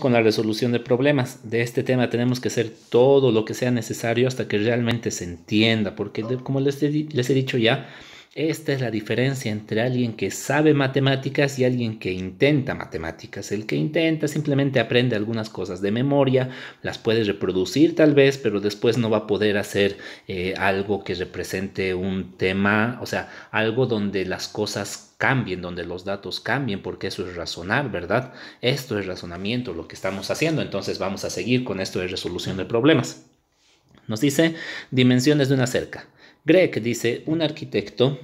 con la resolución de problemas. De este tema tenemos que hacer todo lo que sea necesario hasta que realmente se entienda, porque oh. como les les he dicho ya, esta es la diferencia entre alguien que sabe matemáticas y alguien que intenta matemáticas. El que intenta simplemente aprende algunas cosas de memoria, las puede reproducir tal vez, pero después no va a poder hacer eh, algo que represente un tema, o sea, algo donde las cosas cambien, donde los datos cambien, porque eso es razonar, ¿verdad? Esto es razonamiento, lo que estamos haciendo, entonces vamos a seguir con esto de resolución de problemas. Nos dice dimensiones de una cerca. Greg dice, un arquitecto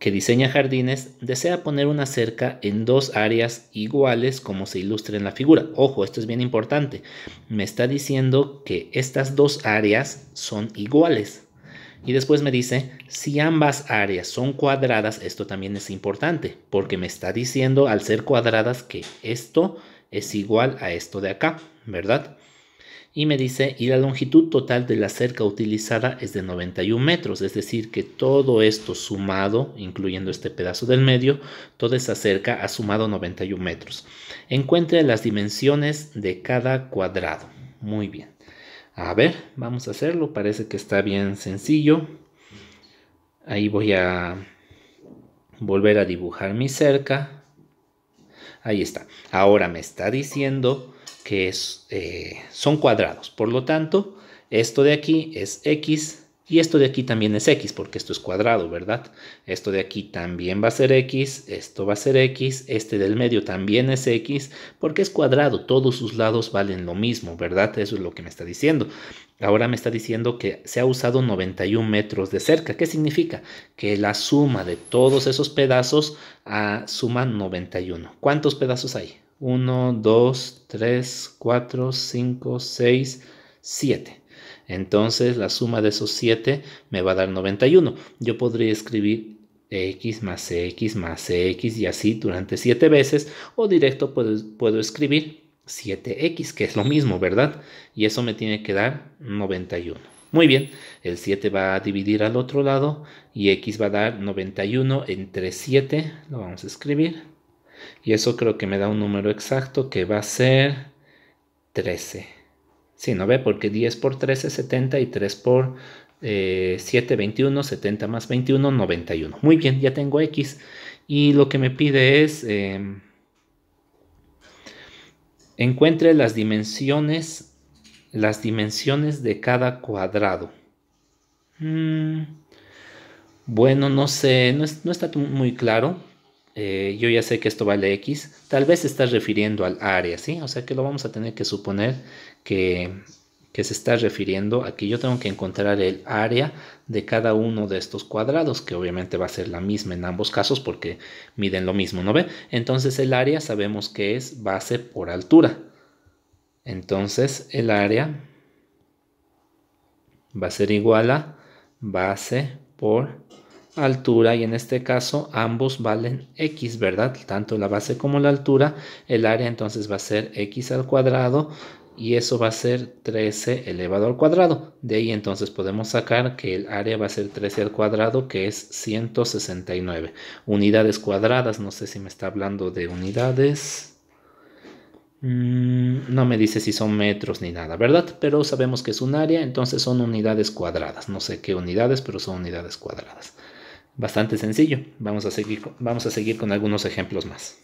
que diseña jardines desea poner una cerca en dos áreas iguales como se ilustra en la figura. Ojo, esto es bien importante. Me está diciendo que estas dos áreas son iguales. Y después me dice, si ambas áreas son cuadradas, esto también es importante, porque me está diciendo al ser cuadradas que esto es igual a esto de acá, ¿verdad? y me dice, y la longitud total de la cerca utilizada es de 91 metros, es decir, que todo esto sumado, incluyendo este pedazo del medio, toda esa cerca ha sumado 91 metros. Encuentre las dimensiones de cada cuadrado. Muy bien. A ver, vamos a hacerlo, parece que está bien sencillo. Ahí voy a volver a dibujar mi cerca. Ahí está. Ahora me está diciendo que es, eh, son cuadrados. Por lo tanto, esto de aquí es x y esto de aquí también es x porque esto es cuadrado, ¿verdad? Esto de aquí también va a ser x, esto va a ser x, este del medio también es x porque es cuadrado, todos sus lados valen lo mismo, ¿verdad? Eso es lo que me está diciendo. Ahora me está diciendo que se ha usado 91 metros de cerca. ¿Qué significa? Que la suma de todos esos pedazos a ah, suma 91. ¿Cuántos pedazos hay? 1, 2, 3, 4, 5, 6, 7. Entonces la suma de esos 7 me va a dar 91. Yo podría escribir x más x más x y así durante 7 veces o directo puedo, puedo escribir 7x, que es lo mismo, ¿verdad? Y eso me tiene que dar 91. Muy bien, el 7 va a dividir al otro lado y x va a dar 91 entre 7, lo vamos a escribir, y eso creo que me da un número exacto que va a ser 13. Sí, ¿no ve? Porque 10 por 13 es 70 y 3 por eh, 7, 21, 70 más 21, 91. Muy bien, ya tengo X. Y lo que me pide es... Em, encuentre las dimensiones, las dimensiones de cada cuadrado. Mm, bueno, no sé, no está muy claro. Eh, yo ya sé que esto vale X, tal vez se está refiriendo al área, ¿sí? O sea que lo vamos a tener que suponer que, se está refiriendo aquí yo tengo que encontrar el área de cada uno de estos cuadrados, que obviamente va a ser la misma en ambos casos porque miden lo mismo, ¿no ve? Entonces el área sabemos que es base por altura. Entonces el área va a ser igual a base por altura y en este caso ambos valen x, ¿verdad? Tanto la base como la altura, el área entonces va a ser x al cuadrado y eso va a ser 13 elevado al cuadrado. De ahí entonces podemos sacar que el área va a ser 13 al cuadrado, que es 169. Unidades cuadradas, no sé si me está hablando de unidades. Mm, no me dice si son metros ni nada, ¿verdad? Pero sabemos que es un área, entonces son unidades cuadradas. No sé qué unidades, pero son unidades cuadradas bastante sencillo. Vamos a seguir, vamos a seguir con algunos ejemplos más.